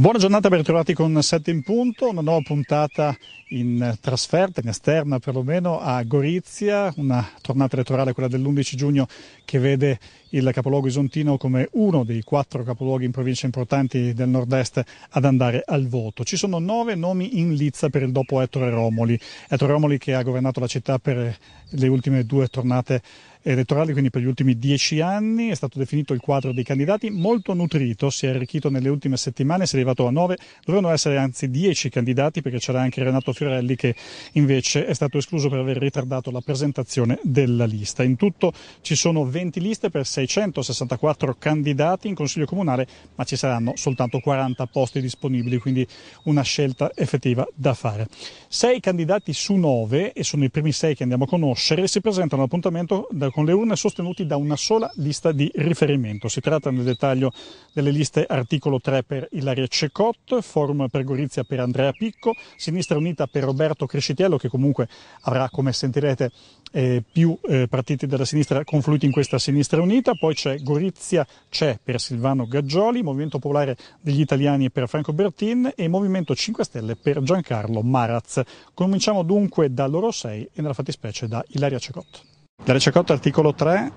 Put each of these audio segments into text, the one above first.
Buona giornata, ben ritrovati con 7 in punto, una nuova puntata in trasferta, in esterna perlomeno, a Gorizia, una tornata elettorale, quella dell'11 giugno, che vede il capoluogo isontino come uno dei quattro capoluoghi in provincia importanti del nord-est ad andare al voto. Ci sono nove nomi in lizza per il dopo Ettore Romoli, Ettore Romoli che ha governato la città per le ultime due tornate elettorali, quindi per gli ultimi dieci anni, è stato definito il quadro dei candidati, molto nutrito, si è arricchito nelle ultime settimane, si è arrivato a nove, dovevano essere anzi dieci candidati perché c'era anche Renato Fiorelli che invece è stato escluso per aver ritardato la presentazione della lista. In tutto ci sono 20 liste per 664 candidati in Consiglio Comunale, ma ci saranno soltanto 40 posti disponibili, quindi una scelta effettiva da fare. Sei candidati su nove, e sono i primi sei che andiamo a conoscere, si presentano all'appuntamento da votata con le urne sostenuti da una sola lista di riferimento. Si tratta nel dettaglio delle liste articolo 3 per Ilaria Cecot, Forum per Gorizia per Andrea Picco, Sinistra Unita per Roberto Crescitiello che comunque avrà, come sentirete, eh, più eh, partiti della sinistra confluiti in questa Sinistra Unita, poi c'è Gorizia c'è per Silvano Gaggioli, Movimento Popolare degli Italiani per Franco Bertin e Movimento 5 Stelle per Giancarlo Maraz. Cominciamo dunque da loro sei e nella fattispecie da Ilaria Cecotto. Della Ciacotta articolo 3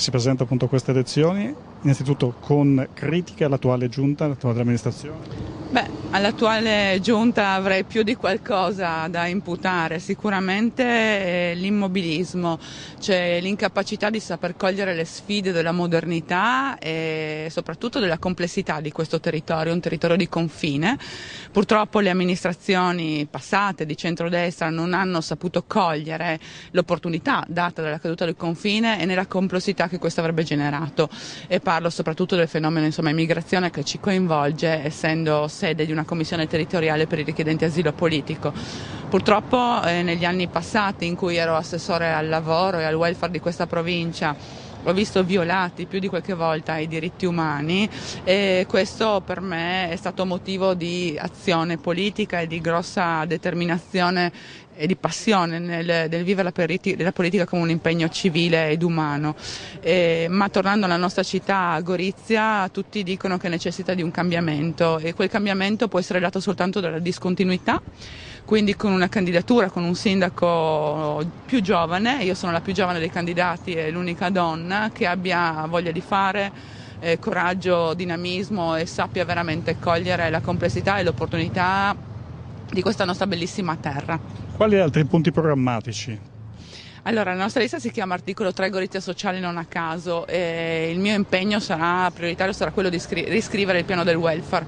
si presenta appunto a queste elezioni, innanzitutto con critiche all'attuale giunta, all'attuale amministrazione? Beh, all'attuale giunta avrei più di qualcosa da imputare, sicuramente eh, l'immobilismo, cioè l'incapacità di saper cogliere le sfide della modernità e soprattutto della complessità di questo territorio, un territorio di confine. Purtroppo le amministrazioni passate di centrodestra non hanno saputo cogliere l'opportunità data dalla caduta del confine e nella complessità che questo avrebbe generato e parlo soprattutto del fenomeno insomma, immigrazione che ci coinvolge essendo sede di una commissione territoriale per i richiedenti asilo politico. Purtroppo eh, negli anni passati in cui ero assessore al lavoro e al welfare di questa provincia ho visto violati più di qualche volta i diritti umani e questo per me è stato motivo di azione politica e di grossa determinazione e di passione nel, nel vivere la, periti, la, politica come un impegno civile ed umano. E, ma tornando alla nostra città, Gorizia, tutti dicono che necessita di un cambiamento e quel cambiamento può essere dato soltanto dalla discontinuità quindi con una candidatura, con un sindaco più giovane, io sono la più giovane dei candidati e l'unica donna che abbia voglia di fare, eh, coraggio, dinamismo e sappia veramente cogliere la complessità e l'opportunità di questa nostra bellissima terra. Quali altri punti programmatici allora, la nostra lista si chiama articolo 3 Gorizia Sociale non a caso e il mio impegno sarà, prioritario sarà quello di riscrivere il piano del welfare.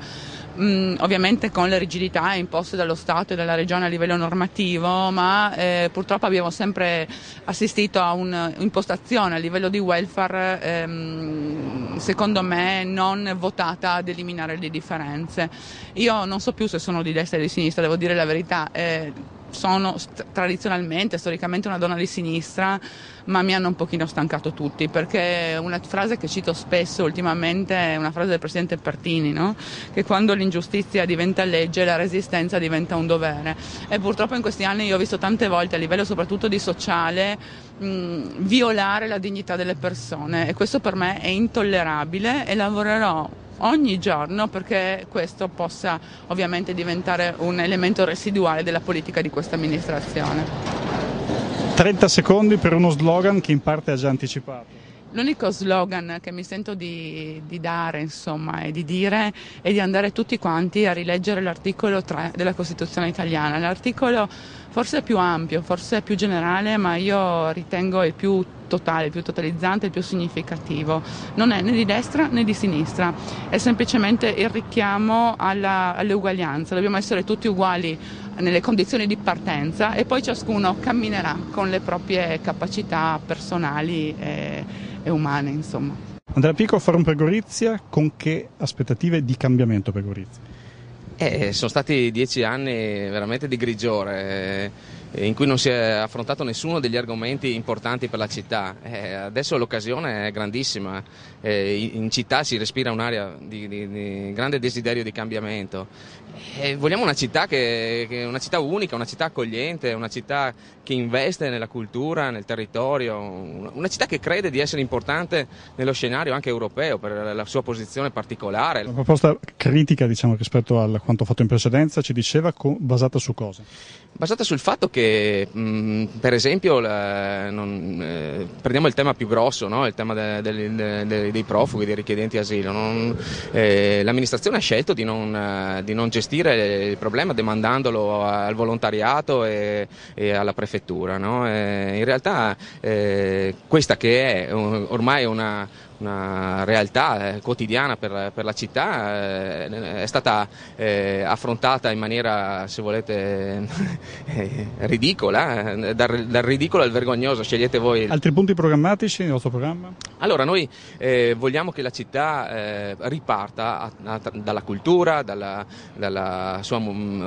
Mm, ovviamente con le rigidità imposte dallo Stato e dalla Regione a livello normativo, ma eh, purtroppo abbiamo sempre assistito a un'impostazione a livello di welfare, ehm, secondo me, non votata ad eliminare le differenze. Io non so più se sono di destra o di sinistra, devo dire la verità. Eh, sono tradizionalmente, storicamente una donna di sinistra, ma mi hanno un pochino stancato tutti, perché una frase che cito spesso ultimamente è una frase del presidente Pertini, no? che quando l'ingiustizia diventa legge la resistenza diventa un dovere. E purtroppo in questi anni io ho visto tante volte, a livello soprattutto di sociale, mh, violare la dignità delle persone e questo per me è intollerabile e lavorerò ogni giorno perché questo possa ovviamente diventare un elemento residuale della politica di questa amministrazione. 30 secondi per uno slogan che in parte ha già anticipato. L'unico slogan che mi sento di, di dare, insomma, e di dire è di andare tutti quanti a rileggere l'articolo 3 della Costituzione italiana, l'articolo forse è più ampio, forse è più generale, ma io ritengo il più totale, il più totalizzante, il più significativo. Non è né di destra né di sinistra, è semplicemente il richiamo alla, all'uguaglianza. Dobbiamo essere tutti uguali nelle condizioni di partenza e poi ciascuno camminerà con le proprie capacità personali. E, e umane, insomma. Andrea Pico, Forum per Gorizia, con che aspettative di cambiamento per Gorizia? Eh, sono stati dieci anni veramente di grigiore eh, in cui non si è affrontato nessuno degli argomenti importanti per la città. Eh, adesso l'occasione è grandissima, eh, in città si respira un'area di, di, di grande desiderio di cambiamento. Eh, vogliamo una città, che, che una città, unica, una città accogliente, una città che investe nella cultura, nel territorio, una città che crede di essere importante nello scenario anche europeo per la sua posizione particolare. La proposta critica diciamo, rispetto a quanto fatto in precedenza ci diceva basata su cosa? Basata sul fatto che che mh, mm, per esempio la, non, eh, prendiamo il tema più grosso, no? il tema de, de, de, dei profughi, dei richiedenti asilo. Non, eh, l'amministrazione ha scelto di non, eh, di non, gestire il problema demandandolo al volontariato e, e alla prefettura. No? Eh, in realtà eh, questa che è ormai una, una realtà eh, quotidiana per, per la città, eh, è stata eh, affrontata in maniera, se volete, ridicola, dal, dal, ridicolo al vergognoso, scegliete voi. Altri punti programmatici nel vostro programma? Allora, noi vogliamo che la città riparta a, a, dalla cultura, dalla, dalla sua um,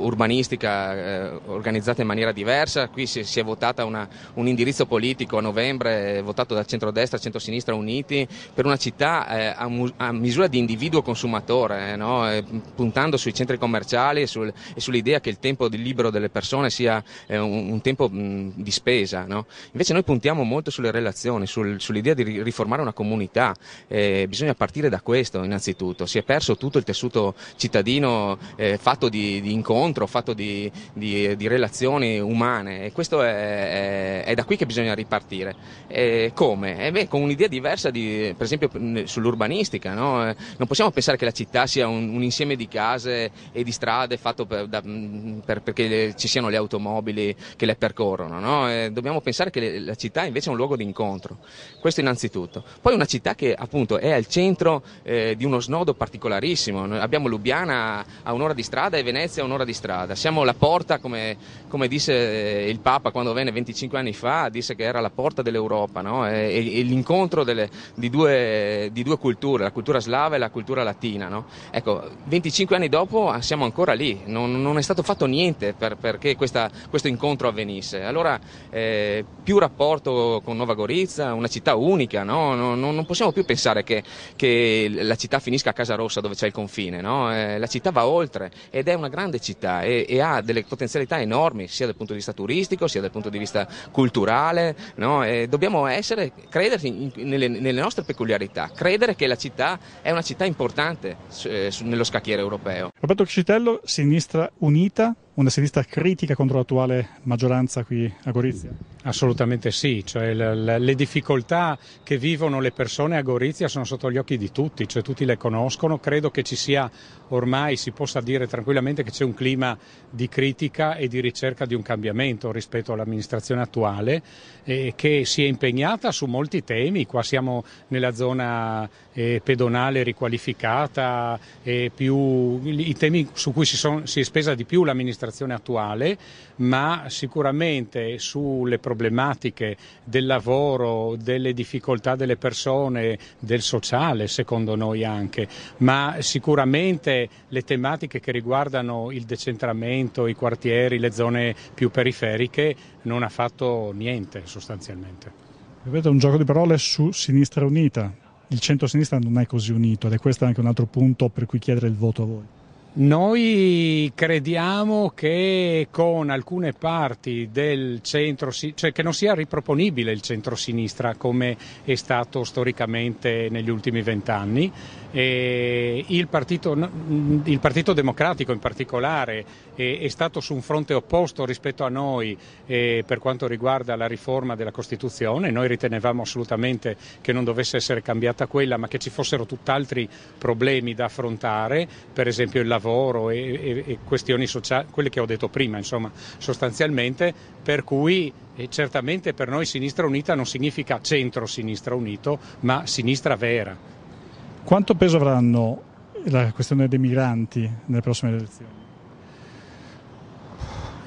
urbanistica organizzata in maniera diversa, qui si, si è votata una, un indirizzo politico a novembre votato dal centrodestra, centrosinistra uniti, per una città eh, a, mu- a, misura di individuo consumatore, eh, no? Eh, puntando sui centri commerciali e, sul, e, sull'idea che il tempo libero delle persone sia un, un, tempo mh, di spesa. No? Invece noi puntiamo molto sulle relazioni, sul, sull'idea di riformare una comunità. Eh, bisogna partire da questo innanzitutto. Si è perso tutto il tessuto cittadino eh, fatto di, di, incontro, fatto di, di, di, relazioni umane e questo è, è, è, da qui che bisogna ripartire. Eh, come? Eh beh, con un'idea diversa di, per esempio sull'urbanistica, no? Eh, non possiamo pensare che la città sia un, un insieme di case e di strade fatto per, da, per, perché le, ci siano le automobili che le percorrono, no? Eh, dobbiamo pensare che le, la città invece è un luogo di incontro, questo innanzitutto. Poi una città che appunto è al centro eh, di uno snodo particolarissimo, Noi abbiamo Lubiana a un'ora di strada e Venezia a un'ora di strada, siamo la porta come, come disse eh, il Papa quando venne 25 anni fa, disse che era la porta dell'Europa no? e, e l'incontro delle, di due, di due culture, la cultura slava e la cultura latina. No? Ecco, 25 anni dopo ah, siamo ancora lì, non, non è stato fatto niente per, perché questa, questo incontro avvenisse. Allora, eh, più rapporto con Nova Gorizia, una città unica, no? non, non, possiamo più pensare che, che, la città finisca a Casa Rossa dove c'è il confine, no? eh, la città va oltre ed è una grande città e, e, ha delle potenzialità enormi sia dal punto di vista turistico sia dal punto di vista culturale no? dobbiamo essere, credersi nelle, nelle delle nostre peculiarità, credere che la città è una città importante eh, nello scacchiere europeo. Roberto Citello, Sinistra Unita, una sinistra critica contro l'attuale maggioranza qui a Gorizia? Assolutamente sì, cioè, le, le difficoltà che vivono le persone a Gorizia sono sotto gli occhi di tutti, cioè, tutti le conoscono, credo che ci sia ormai, si possa dire tranquillamente che c'è un clima di critica e di ricerca di un cambiamento rispetto all'amministrazione attuale eh, che si è impegnata su molti temi, qua siamo nella zona eh, pedonale riqualificata, eh, più, i temi su cui si, son, si è spesa di più l'amministrazione amministrazione attuale, ma sicuramente sulle problematiche del lavoro, delle difficoltà delle persone, del sociale secondo noi anche, ma sicuramente le tematiche che riguardano il decentramento, i quartieri, le zone più periferiche non ha fatto niente sostanzialmente. Ripeto, un gioco di parole su Sinistra Unita. Il centro-sinistra non è così unito ed è questo anche un altro punto per cui chiedere il voto a voi. Noi crediamo che con alcune parti del centro, cioè che non sia riproponibile il centro-sinistra come è stato storicamente negli ultimi vent'anni. Il, il Partito Democratico in particolare è stato su un fronte opposto rispetto a noi eh, per quanto riguarda la riforma della Costituzione. Noi ritenevamo assolutamente che non dovesse essere cambiata quella, ma che ci fossero tutt'altri problemi da affrontare, per esempio il lavoro e, questioni sociali, quelle che ho detto prima, insomma, sostanzialmente, per cui e eh, certamente per noi Sinistra Unita non significa centro-sinistra unito, ma sinistra vera. Quanto peso avranno la questione dei migranti nelle prossime elezioni?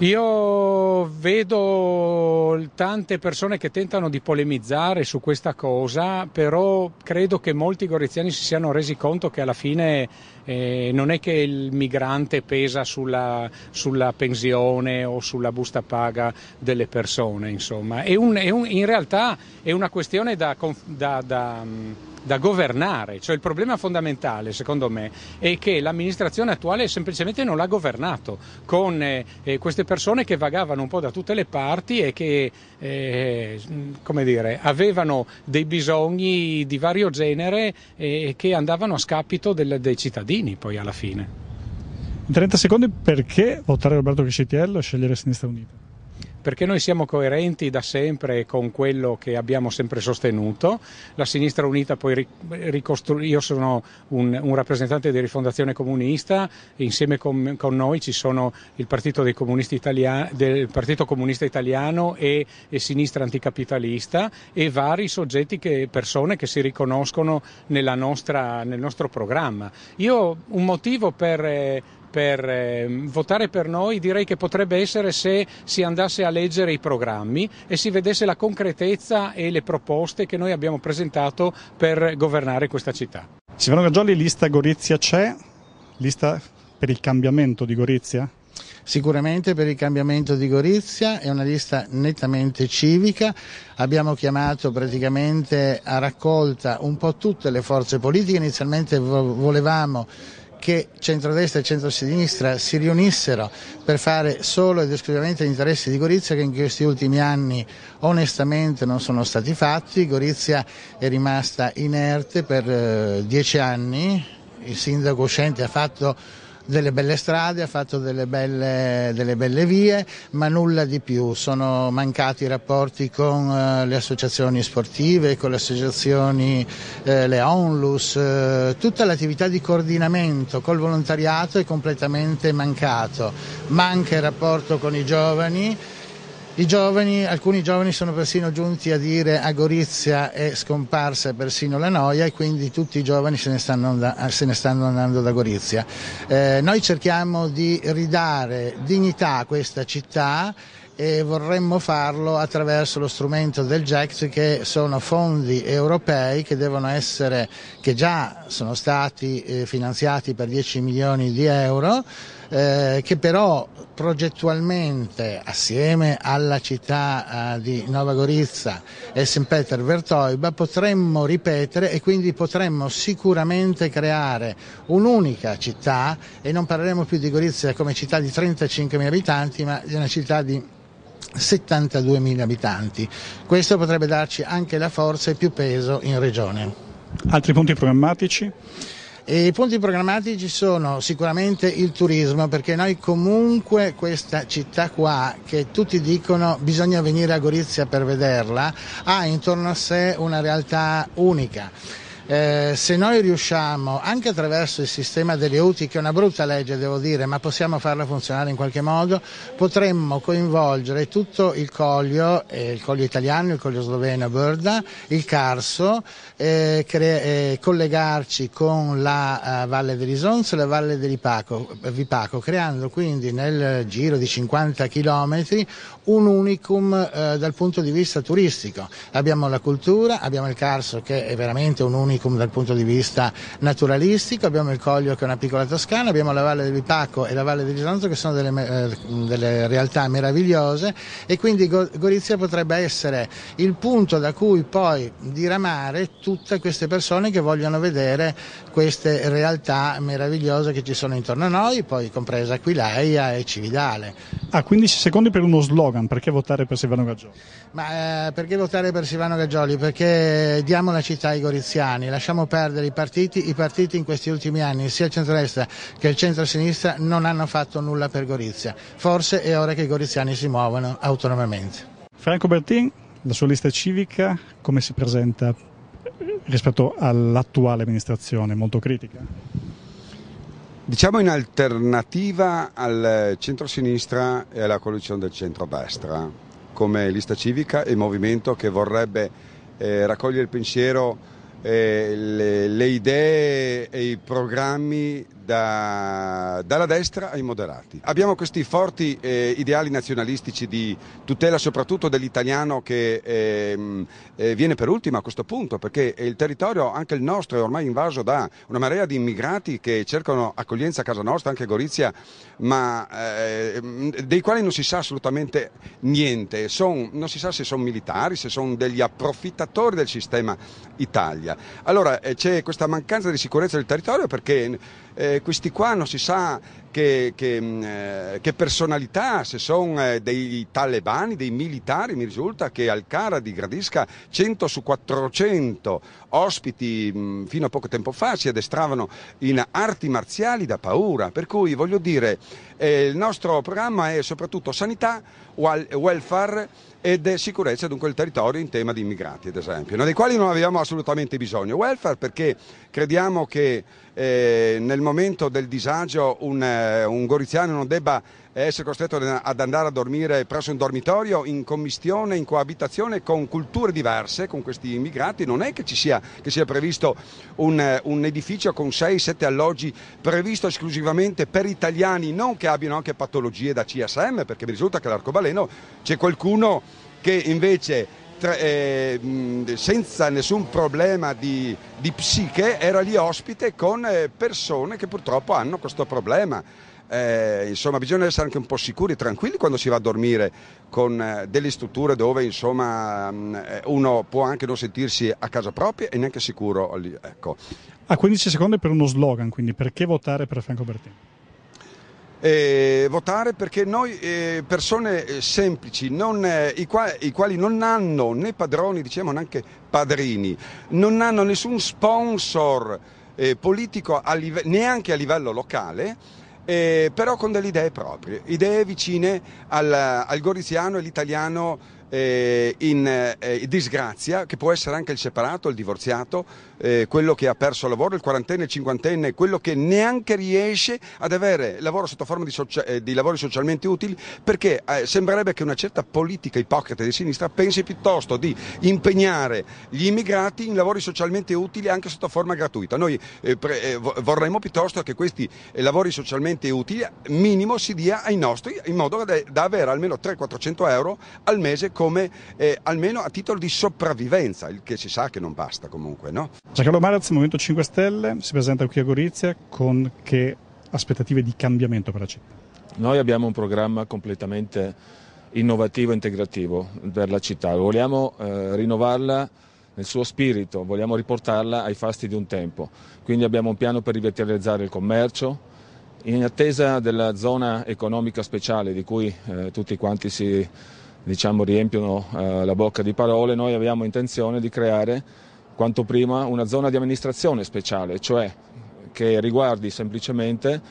Io vedo tante persone che tentano di polemizzare su questa cosa, però credo che molti goriziani si siano resi conto che alla fine eh, non è che il migrante pesa sulla, sulla, pensione o sulla busta paga delle persone, insomma. È un, è un, in realtà è una questione da, da, da mm, da governare, cioè il problema fondamentale secondo me è che l'amministrazione attuale semplicemente non l'ha governato con eh, eh queste persone che vagavano un po' da tutte le parti e che eh, mm, come dire, avevano dei bisogni di vario genere e che andavano a scapito del, dei cittadini poi alla fine. In 30 secondi perché votare Roberto Crescitiello e scegliere Sinistra Unita? perché noi siamo coerenti da sempre con quello che abbiamo sempre sostenuto. La sinistra unita poi ricostruisce, io sono un, un, rappresentante di Rifondazione Comunista, insieme con, con noi ci sono il Partito, Italiani, del Partito Comunista Italiano e, e Sinistra Anticapitalista e vari soggetti, che, persone che si riconoscono nostra, nel nostro programma. Io un motivo per eh, per eh, votare per noi direi che potrebbe essere se si andasse a leggere i programmi e si vedesse la concretezza e le proposte che noi abbiamo presentato per governare questa città. Simone Gaggioli, lista Gorizia c'è? Lista per il cambiamento di Gorizia? Sicuramente per il cambiamento di Gorizia è una lista nettamente civica, abbiamo chiamato praticamente a raccolta un po' tutte le forze politiche, inizialmente volevamo che centrodestra e centrosinistra si riunissero per fare solo ed esclusivamente gli interessi di Gorizia che in questi ultimi anni onestamente non sono stati fatti. Gorizia è rimasta inerte per eh, dieci anni, il sindaco uscente ha fatto delle belle strade, ha fatto delle belle, delle belle vie, ma nulla di più. Sono mancati i rapporti con eh, le associazioni sportive, con le associazioni, eh, le ONLUS, eh, tutta l'attività di coordinamento col volontariato è completamente mancato. Manca il rapporto con i giovani. Giovani, alcuni giovani sono persino giunti a dire a Gorizia è scomparsa persino la noia e quindi tutti i giovani se ne stanno, da, eh, se ne stanno andando da Gorizia. Eh, noi cerchiamo di ridare dignità a questa città e vorremmo farlo attraverso lo strumento del GECT che sono fondi europei che devono essere, che già sono stati eh, finanziati per 10 milioni di euro eh, che però progettualmente assieme alla città eh, di Nova Gorizia e St. Peter Vertoiba potremmo ripetere e quindi potremmo sicuramente creare un'unica città e non parleremo più di Gorizia come città di 35.000 abitanti ma di una città di 72.000 abitanti. Questo potrebbe darci anche la forza e più peso in regione. Altri punti programmatici? E I punti programmatici sono sicuramente il turismo, perché noi comunque questa città qua, che tutti dicono bisogna venire a Gorizia per vederla, ha intorno a sé una realtà unica eh, se noi riusciamo anche attraverso il sistema delle UTI, che è una brutta legge devo dire, ma possiamo farla funzionare in qualche modo, potremmo coinvolgere tutto il coglio, eh, il coglio italiano, il coglio sloveno, Burda, il Carso, eh, cre- eh, collegarci con la uh, Valle dell'Isonzo e la Valle dell'Ipaco, Vipaco, creando quindi nel giro di 50 km un unicum dal punto di vista turistico. Abbiamo la cultura, abbiamo il Carso che è veramente un unicum Amicum dal punto di vista naturalistico, abbiamo il Coglio che è una piccola Toscana, abbiamo la Valle del Vipaco e la Valle del dell'Isonzo che sono delle, eh, delle, realtà meravigliose e quindi Gorizia potrebbe essere il punto da cui poi diramare tutte queste persone che vogliono vedere queste realtà meravigliose che ci sono intorno a noi, poi compresa Aquileia e Cividale. ah, 15 secondi per uno slogan, perché votare per Silvano Gaggioli? Ma, eh, perché votare per Silvano Gaggioli? Perché diamo la città ai goriziani italiani, lasciamo perdere i partiti, i partiti in questi ultimi anni, sia il centrodestra che il centro-sinistra, non hanno fatto nulla per Gorizia. Forse è ora che i goriziani si muovano autonomamente. Franco Bertin, la sua lista civica, come si presenta rispetto all'attuale amministrazione? Molto critica? Diciamo in alternativa al centro-sinistra e alla coalizione del centro centrodestra, come lista civica e movimento che vorrebbe eh, raccogliere il pensiero eh, le, le, idee e i programmi da, dalla destra ai moderati. Abbiamo questi forti eh, ideali nazionalistici di tutela soprattutto dell'italiano che ehm, eh, viene per ultimo a questo punto, perché il territorio, anche il nostro, è ormai invaso da una marea di immigrati che cercano accoglienza a casa nostra, anche a Gorizia, ma eh, dei quali non si sa assolutamente niente. Son, non si sa se sono militari, se sono degli approfittatori del sistema Italia. Italia. Allora eh, c'è questa mancanza di sicurezza del territorio perché eh, questi qua non si sa che, che, mm, eh, che personalità, se sono eh, dei talebani, dei militari, mi risulta che Al-Qaradi gradisca 100 su 400 ospiti mm, fino a poco tempo fa si addestravano in arti marziali da paura, per cui voglio dire eh, il nostro programma è soprattutto sanità, welfare, ed sicurezza dunque del territorio in tema di immigrati ad esempio, no? dei quali non avevamo assolutamente bisogno. Welfare perché crediamo che eh, nel momento del disagio un, eh, un goriziano non debba essere costretto ad andare a dormire presso un dormitorio in commistione, in coabitazione con culture diverse, con questi immigrati, non è che ci sia, che sia previsto un, un edificio con 6-7 alloggi previsto esclusivamente per italiani, non che abbiano anche patologie da CSM, perché mi risulta che all'arcobaleno c'è qualcuno che invece eh, senza nessun problema di, di, psiche era lì ospite con eh, persone che purtroppo hanno questo problema eh, insomma bisogna essere anche un po' sicuri e tranquilli quando si va a dormire con eh, delle strutture dove insomma mh, mm, eh, uno può anche non sentirsi a casa propria e neanche sicuro lì. Ecco. A 15 secondi per uno slogan, quindi perché votare per Franco Bertini? Eh, votare perché noi eh, persone eh, semplici, non, eh, i, quali, i, quali, non hanno né padroni, diciamo neanche padrini, non hanno nessun sponsor eh, politico a live- neanche a livello locale, eh, però con delle idee proprie, idee vicine al, al goriziano e all'italiano eh, in eh, disgrazia, che può essere anche il separato, il divorziato, eh, quello che ha perso lavoro, il quarantenne, il cinquantenne, quello che neanche riesce ad avere lavoro sotto forma di, socia- eh, di lavori socialmente utili, perché eh, sembrerebbe che una certa politica ipocrita di sinistra pensi piuttosto di impegnare gli immigrati in lavori socialmente utili anche sotto forma gratuita. Noi eh, pre- vorremmo piuttosto che questi lavori socialmente utili minimo si dia ai nostri in modo da, da avere almeno 300-400 euro al mese. Con come eh, almeno a titolo di sopravvivenza, il che si sa che non basta comunque. No? Giancarlo Maraz, Movimento 5 Stelle, si presenta qui a Gorizia con che aspettative di cambiamento per la città? Noi abbiamo un programma completamente innovativo e integrativo per la città. Vogliamo eh, rinnovarla nel suo spirito, vogliamo riportarla ai fasti di un tempo. Quindi abbiamo un piano per rivitalizzare il commercio. In attesa della zona economica speciale di cui eh, tutti quanti si diciamo, riempiono eh, la bocca di parole, noi abbiamo intenzione di creare quanto prima una zona di amministrazione speciale, cioè che riguardi semplicemente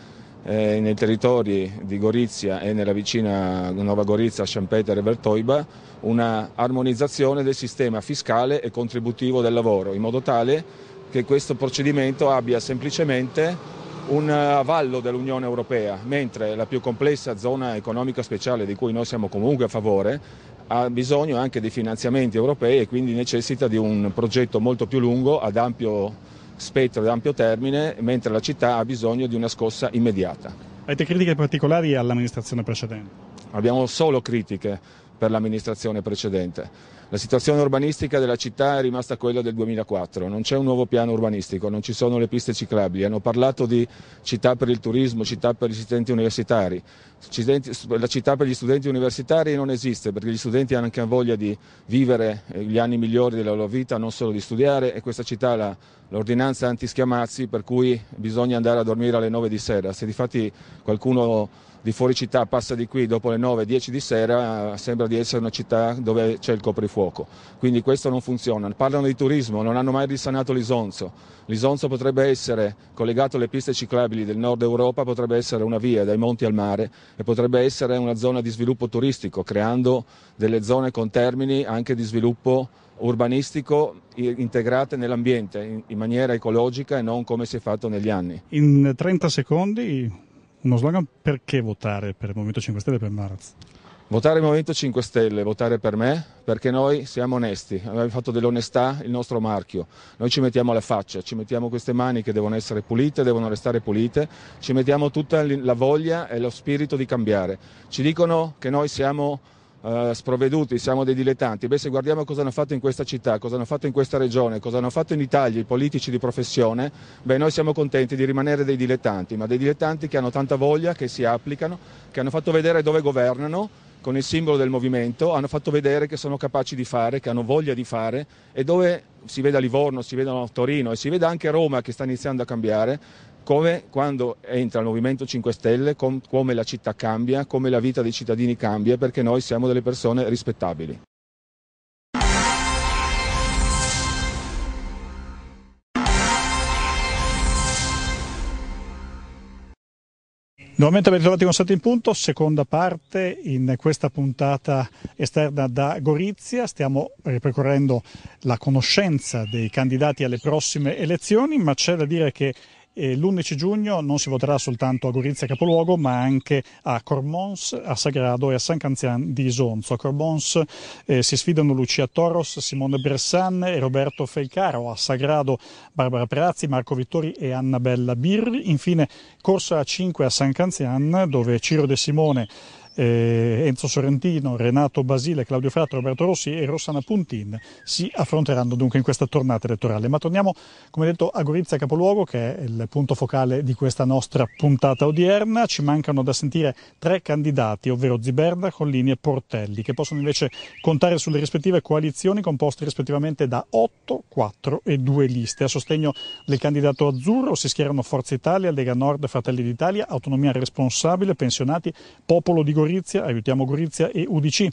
eh, nei territori di Gorizia e nella vicina Nova Gorizia, Sciampeter e Vertoiba una armonizzazione del sistema fiscale e contributivo del lavoro, in modo tale che questo procedimento abbia semplicemente un eh, avallo dell'Unione Europea, mentre la più complessa zona economica speciale di cui noi siamo comunque a favore ha bisogno anche di finanziamenti europei e quindi necessita di un progetto molto più lungo, ad ampio spettro, ad ampio termine, mentre la città ha bisogno di una scossa immediata. Avete critiche particolari all'amministrazione precedente? Abbiamo solo critiche per l'amministrazione precedente la situazione urbanistica della città è rimasta quella del 2004, non c'è un nuovo piano urbanistico, non ci sono le piste ciclabili, hanno parlato di città per il turismo, città per gli studenti universitari, la città per gli studenti universitari non esiste perché gli studenti hanno anche voglia di vivere eh, gli anni migliori della loro vita, non solo di studiare e questa città ha l'ordinanza antischiamazzi per cui bisogna andare a dormire alle 9 di sera, se difatti qualcuno di fuori città passa di qui dopo le 9-10 di sera eh, sembra di essere una città dove c'è il coprifuoco. Quindi questo non funziona. Parlano di turismo, non hanno mai risanato l'Isonzo. L'Isonzo potrebbe essere collegato alle piste ciclabili del nord Europa, potrebbe essere una via dai monti al mare e potrebbe essere una zona di sviluppo turistico, creando delle zone con termini anche di sviluppo urbanistico integrate nell'ambiente in maniera ecologica e non come si è fatto negli anni. In 30 secondi uno slogan, perché votare per il Movimento 5 Stelle e per Maraz? Votare il Movimento 5 Stelle, votare per me, perché noi siamo onesti, abbiamo fatto dell'onestà il nostro marchio, noi ci mettiamo la faccia, ci mettiamo queste mani che devono essere pulite, devono restare pulite, ci mettiamo tutta la voglia e lo spirito di cambiare. Ci dicono che noi siamo eh, sprovveduti, siamo dei dilettanti. Beh, se guardiamo cosa hanno fatto in questa città, cosa hanno fatto in questa regione, cosa hanno fatto in Italia i politici di professione, beh, noi siamo contenti di rimanere dei dilettanti, ma dei dilettanti che hanno tanta voglia, che si applicano, che hanno fatto vedere dove governano con il simbolo del movimento, hanno fatto vedere che sono capaci di fare, che hanno voglia di fare e dove si veda Livorno, si vedono Torino e si veda anche Roma che sta iniziando a cambiare, come quando entra il Movimento 5 Stelle, com, come la città cambia, come la vita dei cittadini cambia, perché noi siamo delle persone rispettabili. Nuovamente ben ritrovati con Sette in Punto, seconda parte in questa puntata esterna da Gorizia. Stiamo ripercorrendo la conoscenza dei candidati alle prossime elezioni, ma c'è da dire che l'11 giugno non si voterà soltanto a Gorizia Capoluogo, ma anche a Cormons, a Sagrado e a San Canzian di Isonzo. A Cormons eh, si sfidano Lucia Toros, Simone Bressan e Roberto Felcaro, a Sagrado Barbara Perazzi, Marco Vittori e Annabella Birri. Infine corsa a 5 a San Canzian, dove Ciro De Simone eh, Enzo Sorrentino, Renato Basile, Claudio Fratto, Roberto Rossi e Rossana Puntin si affronteranno dunque in questa tornata elettorale. Ma torniamo, come detto, a Gorizia Capoluogo, che è il punto focale di questa nostra puntata odierna. Ci mancano da sentire tre candidati, ovvero Ziberda, Collini e Portelli, che possono invece contare sulle rispettive coalizioni composte rispettivamente da 8, 4 e 2 liste. A sostegno del candidato azzurro si schierano Forza Italia, Lega Nord, Fratelli d'Italia, Autonomia Responsabile, Pensionati, Popolo di Gorizia Gorizia, aiutiamo Gorizia e UDC.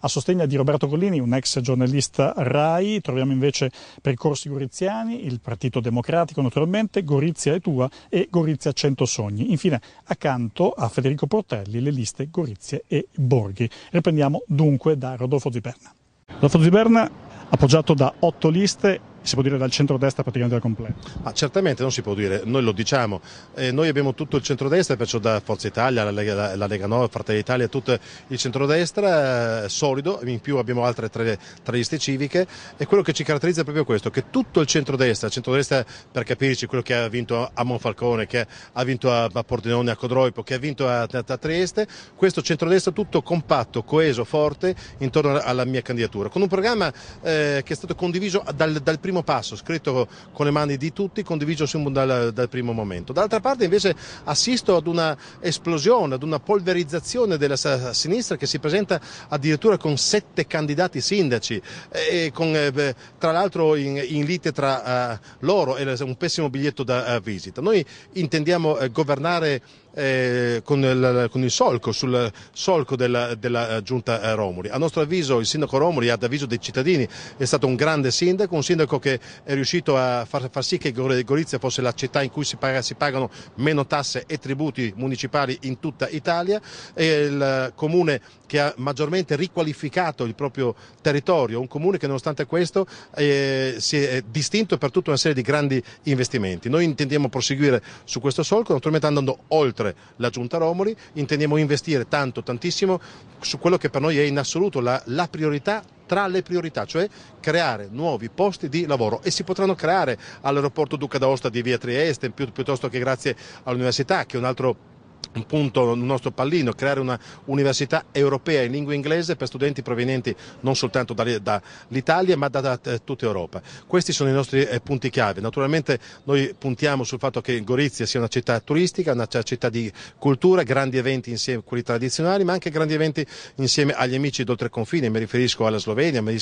A sostegno di Roberto Collini, un ex giornalista RAI, troviamo invece Percorsi Goriziani, il Partito Democratico naturalmente, Gorizia e tua e Gorizia 100 sogni. Infine, accanto a Federico Portelli, le liste Gorizia e Borghi. Riprendiamo dunque da Rodolfo Ziberna. Rodolfo Ziberna, appoggiato da otto liste, si può dire dal centrodestra praticamente al completo. Ah, certamente non si può dire, noi lo diciamo, eh, noi abbiamo tutto il centrodestra, perciò da Forza Italia, la Lega, la, la Lega Nord, Fratelli Italia, tutto il centrodestra eh, solido, in più abbiamo altre tre, tre, liste civiche e quello che ci caratterizza è proprio questo, che tutto il centrodestra, centrodestra per capirci quello che ha vinto a Monfalcone, che ha vinto a, a Pordenone, a Codroipo, che ha vinto a, a, a Trieste, questo centrodestra tutto compatto, coeso, forte intorno alla mia candidatura, con un programma eh, che è stato condiviso dal, dal primo primo passo, scritto con le mani di tutti, condiviso dal, dal primo momento. D'altra parte invece assisto ad una esplosione, ad una polverizzazione della sinistra che si presenta addirittura con sette candidati sindaci, eh, e con, eh, tra l'altro in, in lite tra eh, loro e un pessimo biglietto da eh, visita. Noi intendiamo eh, governare eh, con, il, con, il, solco, sul solco della, della, eh, giunta eh, Romoli. A nostro avviso il sindaco Romoli, ad avviso dei cittadini, è stato un grande sindaco, un sindaco che è riuscito a far, far sì che Gorizia fosse la città in cui si, paga, si, pagano meno tasse e tributi municipali in tutta Italia, è il comune che ha maggiormente riqualificato il proprio territorio, un comune che nonostante questo eh, si è distinto per tutta una serie di grandi investimenti. Noi intendiamo proseguire su questo solco, naturalmente andando oltre oltre la giunta Romoli, intendiamo investire tanto, tantissimo su quello che per noi è in assoluto la, la priorità tra le priorità, cioè creare nuovi posti di lavoro e si potranno creare all'aeroporto Duca d'Aosta di via Trieste piuttosto che grazie all'università che è un altro un punto il nostro pallino, creare una università europea in lingua inglese per studenti provenienti non soltanto dall'Italia ma da, eh, tutta Europa. Questi sono i nostri eh, punti chiave. Naturalmente noi puntiamo sul fatto che Gorizia sia una città turistica, una città di cultura, grandi eventi insieme a quelli tradizionali ma anche grandi eventi insieme agli amici d'oltre confine, mi riferisco alla Slovenia, mi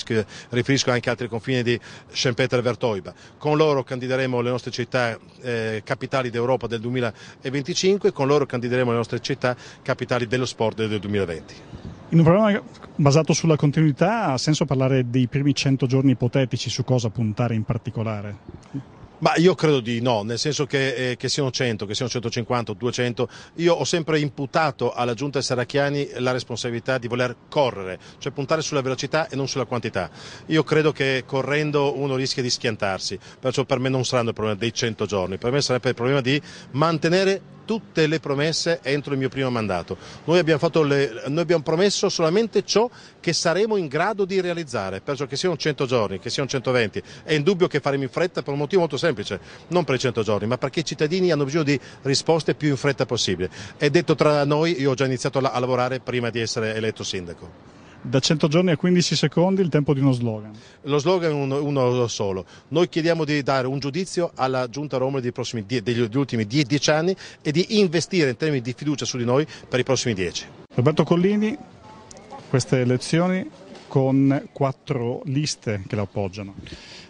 riferisco anche ad altri confini di Schempeter e Vertoiba. Con loro candideremo le nostre città eh, capitali d'Europa del 2025, con loro candideremo consideriamo le nostre città capitali dello sport del 2020. In un programma basato sulla continuità ha senso parlare dei primi 100 giorni ipotetici su cosa puntare in particolare? Ma io credo di no, nel senso che, eh, che, siano 100, che siano 150, 200. Io ho sempre imputato alla giunta Serracchiani la responsabilità di voler correre, cioè puntare sulla velocità e non sulla quantità. Io credo che correndo uno rischia di schiantarsi, perciò per me non saranno il problema dei 100 giorni, per me sarebbe il problema di mantenere tutte le promesse entro il mio primo mandato. Noi abbiamo, le, noi abbiamo promesso solamente ciò che saremo in grado di realizzare, penso che siano 100 giorni, che siano 120, è indubbio che faremo in fretta per un motivo molto semplice, non per i 100 giorni, ma perché i cittadini hanno bisogno di risposte più in fretta possibile. È detto tra noi, io ho già iniziato a lavorare prima di essere eletto sindaco da 100 giorni a 15 secondi il tempo di uno slogan. Lo slogan è uno, uno solo. Noi chiediamo di dare un giudizio alla Giunta Romoli prossimi, degli, degli, ultimi 10 anni e di investire in termini di fiducia su di noi per i prossimi 10. Roberto Collini, queste elezioni con quattro liste che la appoggiano.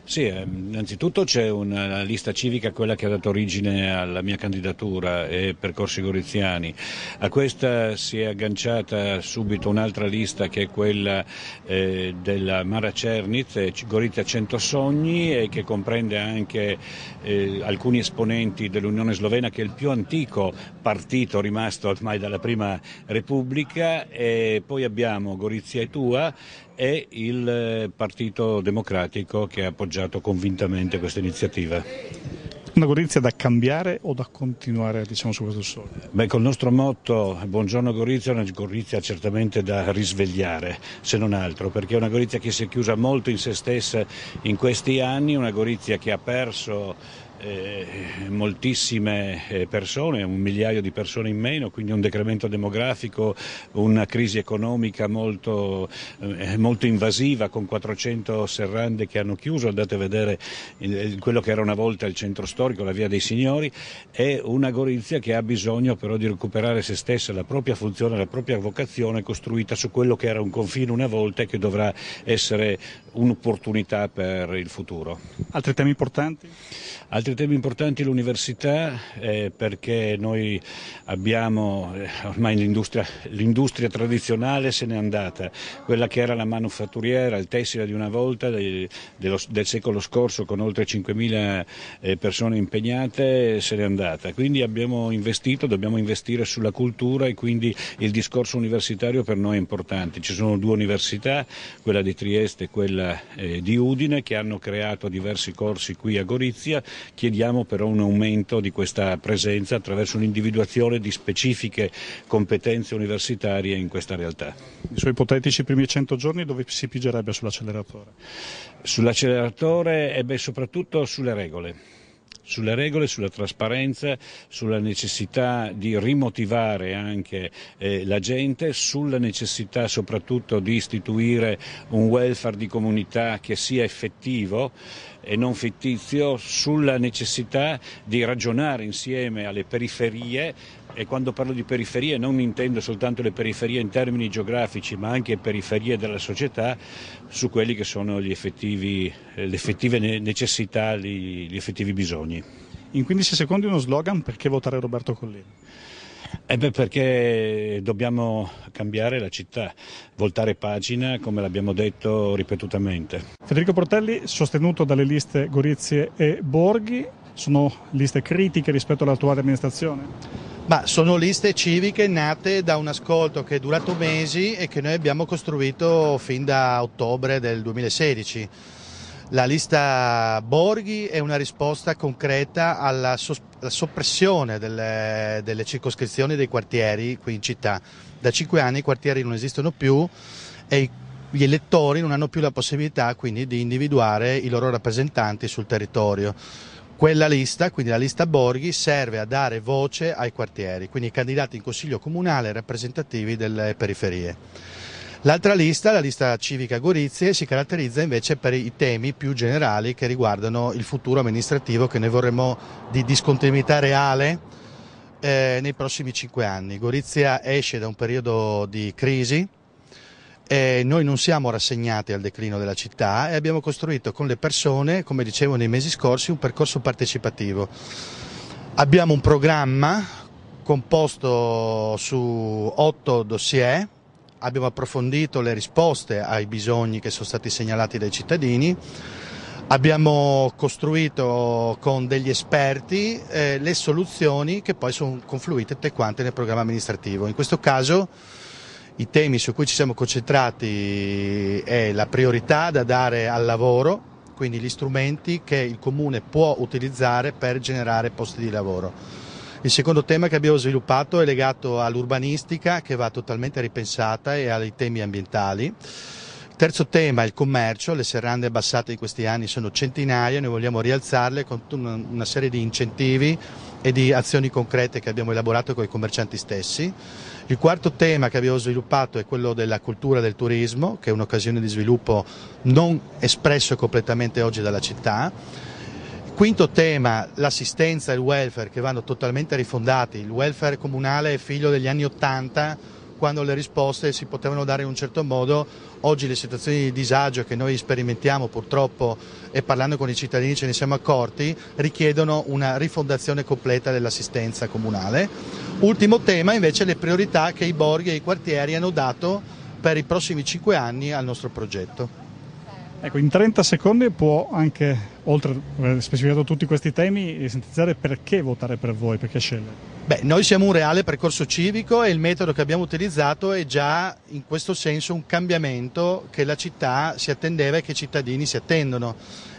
Sì, ehm, innanzitutto c'è una lista civica, quella che ha dato origine alla mia candidatura e percorsi goriziani. A questa si è agganciata subito un'altra lista che è quella eh, della Mara Cernit, eh, Gorizia 100 Sogni e che comprende anche eh, alcuni esponenti dell'Unione Slovena che è il più antico partito rimasto ormai dalla Prima Repubblica e poi abbiamo Gorizia e Tua e il eh, Partito Democratico che ha appoggiato appoggiato convintamente questa iniziativa. Una Gorizia da cambiare o da continuare diciamo, su questo sole? Beh, col nostro motto Buongiorno Gorizia è una Gorizia certamente da risvegliare, se non altro, perché è una Gorizia che si è chiusa molto in se stessa in questi anni, una Gorizia che ha perso eh, moltissime eh, persone, un migliaio di persone in meno, quindi un decremento demografico, una crisi economica molto, eh, molto invasiva con 400 serrande che hanno chiuso, andate a vedere il, quello che era una volta il centro storico, la via dei signori, è una Gorizia che ha bisogno però di recuperare se stessa, la propria funzione, la propria vocazione costruita su quello che era un confine una volta e che dovrà essere un'opportunità per il futuro. Altri temi importanti? Altri altri temi importanti l'università eh, perché noi abbiamo eh, ormai l'industria, l'industria, tradizionale se n'è andata, quella che era la manufatturiera, il tessile di una volta del, dello, del secolo scorso con oltre 5.000 eh, persone impegnate se n'è andata, quindi abbiamo investito, dobbiamo investire sulla cultura e quindi il discorso universitario per noi è importante, ci sono due università, quella di Trieste e quella eh, di Udine che hanno creato diversi corsi qui a Gorizia Chiediamo però un aumento di questa presenza attraverso un'individuazione di specifiche competenze universitarie in questa realtà. I suoi ipotetici primi 100 giorni dove si pigerebbe sull'acceleratore? Sull'acceleratore e beh, soprattutto sulle regole sulle regole, sulla trasparenza, sulla necessità di rimotivare anche eh, la gente, sulla necessità soprattutto di istituire un welfare di comunità che sia effettivo e non fittizio sulla necessità di ragionare insieme alle periferie e quando parlo di periferie non intendo soltanto le periferie in termini geografici ma anche periferie della società su quelli che sono effettivi, eh, le effettive necessità, gli effettivi bisogni. In 15 secondi uno slogan perché votare Roberto Collini? Eh beh, perché dobbiamo cambiare la città, voltare pagina, come l'abbiamo detto ripetutamente. Federico Portelli, sostenuto dalle liste Gorizie e Borghi, sono liste critiche rispetto all'attuale amministrazione? Ma sono liste civiche nate da un ascolto che è durato mesi e che noi abbiamo costruito fin da ottobre del 2016. La lista Borghi è una risposta concreta alla, so alla soppressione delle, delle circoscrizioni dei quartieri qui in città. Da cinque anni i quartieri non esistono più e gli elettori non hanno più la possibilità quindi di individuare i loro rappresentanti sul territorio. Quella lista, quindi la lista Borghi, serve a dare voce ai quartieri, quindi i candidati in consiglio comunale rappresentativi delle periferie. L'altra lista, la lista civica Gorizie, si caratterizza invece per i temi più generali che riguardano il futuro amministrativo che noi vorremmo di discontinuità reale eh, nei prossimi cinque anni. Gorizia esce da un periodo di crisi, E noi non siamo rassegnati al declino della città e abbiamo costruito con le persone, come dicevo nei mesi scorsi, un percorso partecipativo. Abbiamo un programma composto su otto dossier abbiamo approfondito le risposte ai bisogni che sono stati segnalati dai cittadini. Abbiamo costruito con degli esperti eh, le soluzioni che poi sono confluite tutte quante nel programma amministrativo. In questo caso i temi su cui ci siamo concentrati è la priorità da dare al lavoro, quindi gli strumenti che il comune può utilizzare per generare posti di lavoro il secondo tema che abbiamo sviluppato è legato all'urbanistica che va totalmente ripensata e ai temi ambientali. Terzo tema è il commercio, le serrande abbassate in questi anni sono centinaia, noi vogliamo rialzarle con una serie di incentivi e di azioni concrete che abbiamo elaborato con i commercianti stessi. Il quarto tema che abbiamo sviluppato è quello della cultura del turismo, che è un'occasione di sviluppo non espresso completamente oggi dalla città Quinto tema, l'assistenza e il welfare che vanno totalmente rifondati. Il welfare comunale è figlio degli anni Ottanta quando le risposte si potevano dare in un certo modo. Oggi le situazioni di disagio che noi sperimentiamo purtroppo e parlando con i cittadini ce ne siamo accorti richiedono una rifondazione completa dell'assistenza comunale. Ultimo tema invece le priorità che i borghi e i quartieri hanno dato per i prossimi cinque anni al nostro progetto. Ecco, in 30 secondi può anche oltre a eh, specificato tutti questi temi, eh, sintetizzare perché votare per voi, perché scegliere? Beh, noi siamo un reale percorso civico e il metodo che abbiamo utilizzato è già in questo senso un cambiamento che la città si attendeva e che i cittadini si attendono.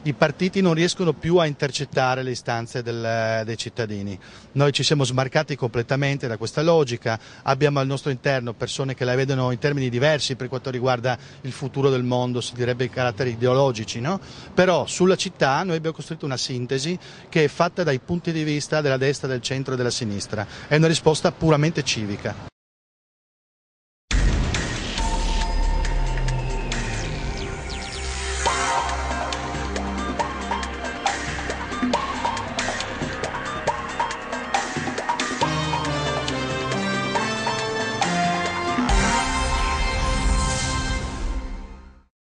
I partiti non riescono più a intercettare le istanze del, dei cittadini. Noi ci siamo smarcati completamente da questa logica, abbiamo al nostro interno persone che la vedono in termini diversi per quanto riguarda il futuro del mondo, si direbbe i caratteri ideologici, no? però sulla città noi abbiamo costruito una sintesi che è fatta dai punti di vista della destra, del centro e della sinistra. È una risposta puramente civica.